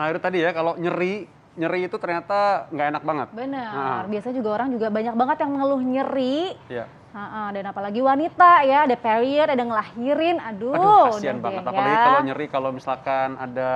Nah itu tadi ya kalau nyeri nyeri itu ternyata nggak enak banget. Benar. Nah. Biasanya juga orang juga banyak banget yang mengeluh nyeri. Iya. Nah, dan apalagi wanita ya, ada period, ada ngelahirin, aduh. Aduh, kasihan banget. Ya. Apalagi kalau nyeri, kalau misalkan ada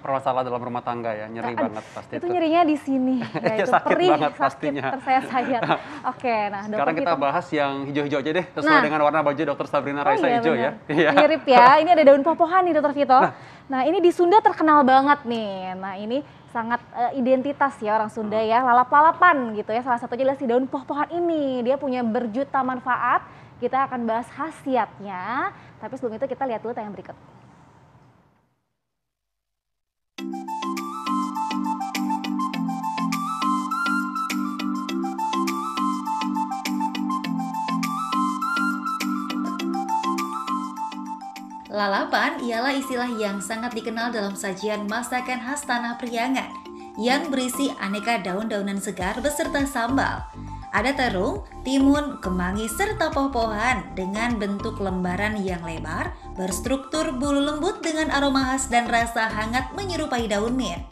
permasalahan dalam rumah tangga ya, nyeri nah, banget pasti itu. Itu nyerinya di sini. Ya, itu iya, sakit perih, banget sakit, pastinya. saya sayat Oke, nah Sekarang kita, bahas yang hijau-hijau aja deh, sesuai nah. dengan warna baju dokter Sabrina Raisa oh, iya, hijau ya. benar. ya. Mirip ya, ini ada daun popohan nih dokter Vito. Nah, Nah ini di Sunda terkenal banget nih. Nah ini sangat uh, identitas ya orang Sunda hmm. ya lalap-lalapan gitu ya salah satunya adalah si daun poh-pohan ini dia punya berjuta manfaat kita akan bahas khasiatnya tapi sebelum itu kita lihat dulu tayang berikut. Lalapan ialah istilah yang sangat dikenal dalam sajian masakan khas Tanah Priangan yang berisi aneka daun-daunan segar beserta sambal. Ada terung, timun, kemangi, serta poh-pohan dengan bentuk lembaran yang lebar, berstruktur bulu lembut dengan aroma khas dan rasa hangat menyerupai daun mint.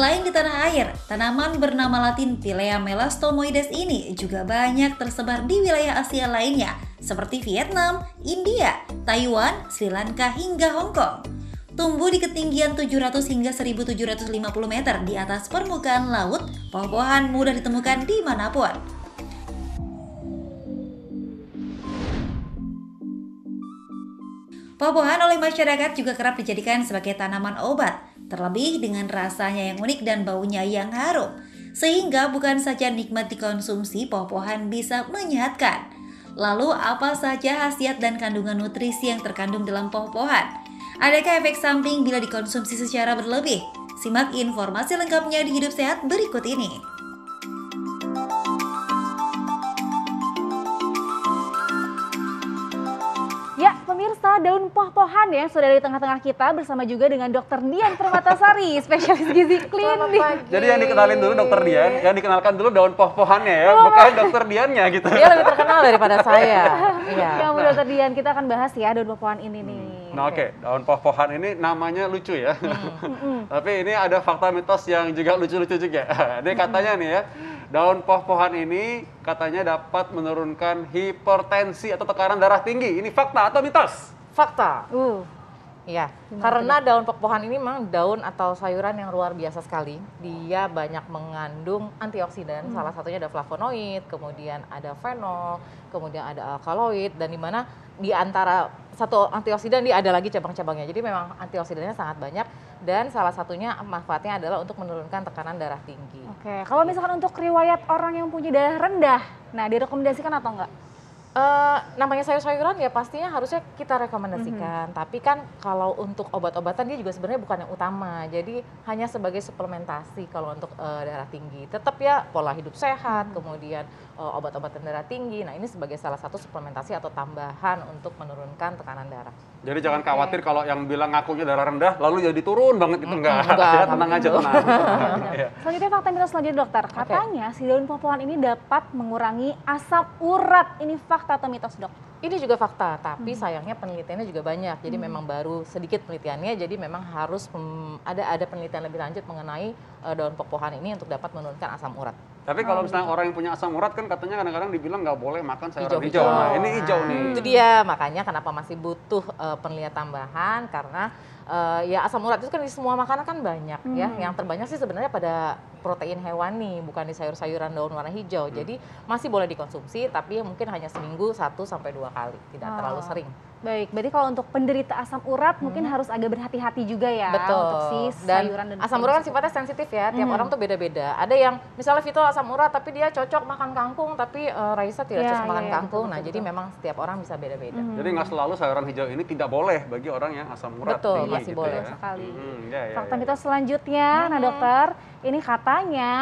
lain di tanah air, tanaman bernama latin Pilea melastomoides ini juga banyak tersebar di wilayah Asia lainnya seperti Vietnam, India, Taiwan, Sri Lanka hingga Hong Kong. Tumbuh di ketinggian 700 hingga 1750 meter di atas permukaan laut, pohon-pohon mudah ditemukan di manapun. Pohon oleh masyarakat juga kerap dijadikan sebagai tanaman obat terlebih dengan rasanya yang unik dan baunya yang harum. Sehingga bukan saja nikmat dikonsumsi, pohon-pohon bisa menyehatkan. Lalu apa saja khasiat dan kandungan nutrisi yang terkandung dalam pohon-pohon? Adakah efek samping bila dikonsumsi secara berlebih? Simak informasi lengkapnya di Hidup Sehat berikut ini. Ya, pemirsa, daun poh-pohan ya sudah di tengah-tengah kita bersama juga dengan Dokter Dian Permatasari, spesialis gizi klinik. Jadi yang dikenalin dulu Dokter Dian, yang dikenalkan dulu daun poh-pohannya ya, oh. bukan Dokter Diannya gitu. Dia lebih terkenal daripada saya. Iya. Kamu ya nah. Dokter Dian, kita akan bahas ya daun poh-pohan ini nih. Hmm. Nah, oke, okay. daun poh-pohan ini namanya lucu ya. Hmm. hmm, hmm. Tapi ini ada fakta mitos yang juga lucu-lucu juga. Ini katanya nih ya, Daun poh-pohan ini katanya dapat menurunkan hipertensi atau tekanan darah tinggi. Ini fakta atau mitos? Fakta. Uh. Iya, karena daun poh-pohan ini memang daun atau sayuran yang luar biasa sekali. Dia banyak mengandung antioksidan, hmm. salah satunya ada flavonoid, kemudian ada fenol, kemudian ada alkaloid, dan dimana di antara satu antioksidan dia ada lagi cabang-cabangnya. Jadi memang antioksidannya sangat banyak dan salah satunya manfaatnya adalah untuk menurunkan tekanan darah tinggi. Oke, kalau misalkan untuk riwayat orang yang punya darah rendah, nah direkomendasikan atau enggak? Uh, namanya sayur-sayuran ya pastinya harusnya kita rekomendasikan. Mm -hmm. Tapi kan kalau untuk obat-obatan dia juga sebenarnya bukan yang utama. Jadi hanya sebagai suplementasi kalau untuk uh, darah tinggi. Tetap ya pola hidup sehat, mm -hmm. kemudian uh, obat-obatan darah tinggi. Nah, ini sebagai salah satu suplementasi atau tambahan untuk menurunkan tekanan darah. Jadi jangan khawatir kalau yang bilang ngakunya darah rendah lalu jadi turun banget itu mhm. enggak. Mm -hmm. enggak. ya, tenang aja gitu. tenang. tenang. Iya. Selanjutnya fakta mitos selanjutnya dokter. Katanya okay. si daun pohon ini dapat mengurangi asap urat. Ini fakta fakta atau mitos dok ini juga fakta, tapi hmm. sayangnya penelitiannya juga banyak. Jadi hmm. memang baru sedikit penelitiannya, jadi memang harus ada ada penelitian lebih lanjut mengenai uh, daun pepohan ini untuk dapat menurunkan asam urat. Tapi kalau oh, misalnya gitu. orang yang punya asam urat kan katanya kadang-kadang dibilang nggak boleh makan sayur hijau. hijau. Nah, ini hijau nih. Itu dia makanya kenapa masih butuh uh, penelitian tambahan karena uh, ya asam urat itu kan di semua makanan kan banyak ya. hmm. ya. Yang terbanyak sih sebenarnya pada protein hewani bukan di sayur-sayuran daun warna hijau. Hmm. Jadi masih boleh dikonsumsi tapi mungkin hanya seminggu satu sampai dua kali, tidak oh. terlalu sering. Baik, berarti kalau untuk penderita asam urat hmm. mungkin harus agak berhati-hati juga ya Betul. untuk si sayuran dan asam urat kan sifatnya sensitif ya, tiap hmm. orang tuh beda-beda. Ada yang misalnya Vito asam urat tapi dia cocok makan kangkung tapi uh, Raisa tidak ya, cocok ya, makan ya, kangkung. Betul, nah, betul. jadi memang setiap orang bisa beda-beda. Hmm. Jadi nggak selalu sayuran hijau ini tidak boleh bagi orang yang asam urat Betul, tinggi iya, masih gitu boleh ya. sekali. Hmm, ya, ya, Fakta ya, ya. kita selanjutnya, nah, hmm. nah dokter, ini katanya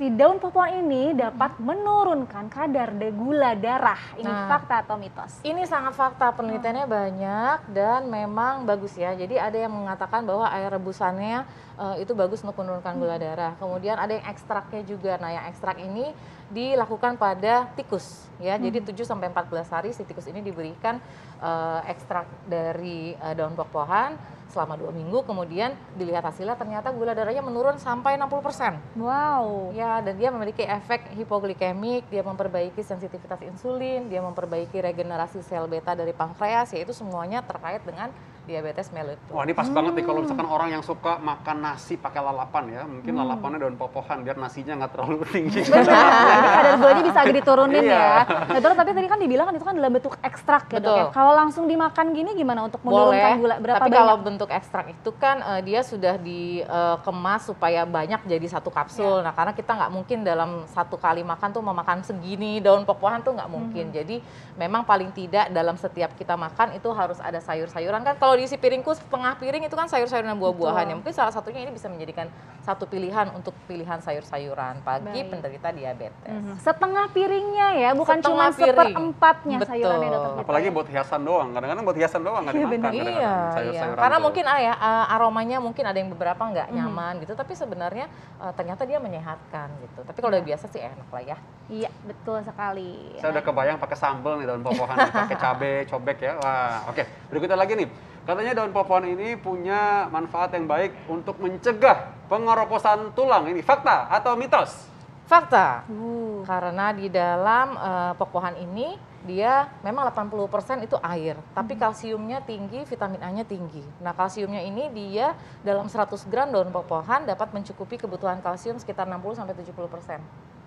si daun pepohon ini dapat menurunkan kadar gula darah. Ini nah, fakta atau mitos? Ini sangat fakta, penelitiannya hmm. banyak dan memang bagus ya. Jadi ada yang mengatakan bahwa air rebusannya uh, itu bagus untuk menurunkan gula hmm. darah. Kemudian ada yang ekstraknya juga. Nah, yang ekstrak ini dilakukan pada tikus ya. Hmm. Jadi 7 sampai 14 hari si tikus ini diberikan uh, ekstrak dari uh, daun pepohon selama dua minggu kemudian dilihat hasilnya ternyata gula darahnya menurun sampai 60%. persen. Wow. Ya dan dia memiliki efek hipoglikemik, dia memperbaiki sensitivitas insulin, dia memperbaiki regenerasi sel beta dari pankreas, yaitu semuanya terkait dengan diabetes mellitus. Wah ini pas hmm. banget nih kalau hmm. misalkan orang yang suka makan nasi pakai lalapan ya, mungkin hmm. lalapannya daun popohan biar nasinya nggak terlalu tinggi. Benar, kadar gulanya bisa agak diturunin iya. ya. Nah dok, tapi tadi kan dibilang kan itu kan dalam bentuk ekstrak ya dok ya. Kalau langsung dimakan gini gimana untuk menurunkan Boleh, gula berapa tapi banyak? kalau bentuk ekstrak itu kan uh, dia sudah dikemas uh, supaya banyak jadi satu kapsul. Ya. Nah karena kita nggak mungkin dalam satu kali makan tuh memakan segini daun popohan tuh nggak mungkin. Hmm. Jadi memang paling tidak dalam setiap kita makan itu harus ada sayur-sayuran kan kalau isi piringku setengah piring itu kan sayur-sayuran dan buah-buahan ya. Mungkin salah satunya ini bisa menjadikan satu pilihan untuk pilihan sayur-sayuran pagi Baik. penderita diabetes. Mm -hmm. Setengah piringnya ya, bukan setengah cuma piring. seperempatnya sayurannya sayuran Apalagi buat hiasan doang. Kadang-kadang buat hiasan doang nggak dimakan. Kadang -kadang iya, sayur Iya. iya. Karena tuh. mungkin ah, ya eh, aromanya mungkin ada yang beberapa nggak mm -hmm. nyaman gitu, tapi sebenarnya uh, ternyata dia menyehatkan gitu. Tapi kalau udah biasa sih enak lah ya. Iya, betul sekali. Saya udah kebayang pakai sambel nih daun pohon, pakai cabe, cobek ya. Wah, oke. Okay. Berikutnya lagi nih. Katanya daun pohon ini punya manfaat yang baik untuk mencegah pengeroposan tulang. Ini fakta atau mitos? Fakta. Hmm. Karena di dalam uh, ini dia memang 80% itu air, tapi hmm. kalsiumnya tinggi, vitamin A-nya tinggi. Nah, kalsiumnya ini dia dalam 100 gram daun pepohon dapat mencukupi kebutuhan kalsium sekitar 60 sampai 70%.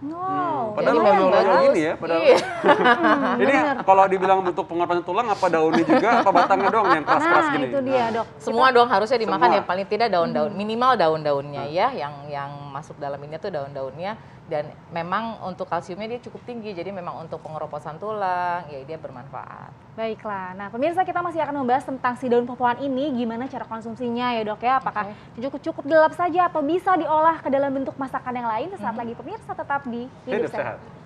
Wow. Hmm, padahal Jadi memang bagus. gini ya, padahal. Iya. ini kalau dibilang bentuk pengorbanan tulang apa daunnya juga apa batangnya doang yang keras-keras nah, gini. itu dia, nah. Dok. Semua Kita... dong harusnya dimakan ya, Semua. ya paling tidak daun-daun, hmm. minimal daun-daunnya hmm. ya yang yang masuk dalam ini tuh daun-daunnya dan memang untuk kalsiumnya dia cukup tinggi jadi memang untuk pengeroposan tulang ya dia bermanfaat. Baiklah. Nah, pemirsa kita masih akan membahas tentang si daun pohon ini gimana cara konsumsinya ya, Dok ya? Apakah okay. cukup cukup gelap saja atau bisa diolah ke dalam bentuk masakan yang lain? Sesaat mm -hmm. lagi pemirsa tetap di Hidup, Hidup Sehat. sehat.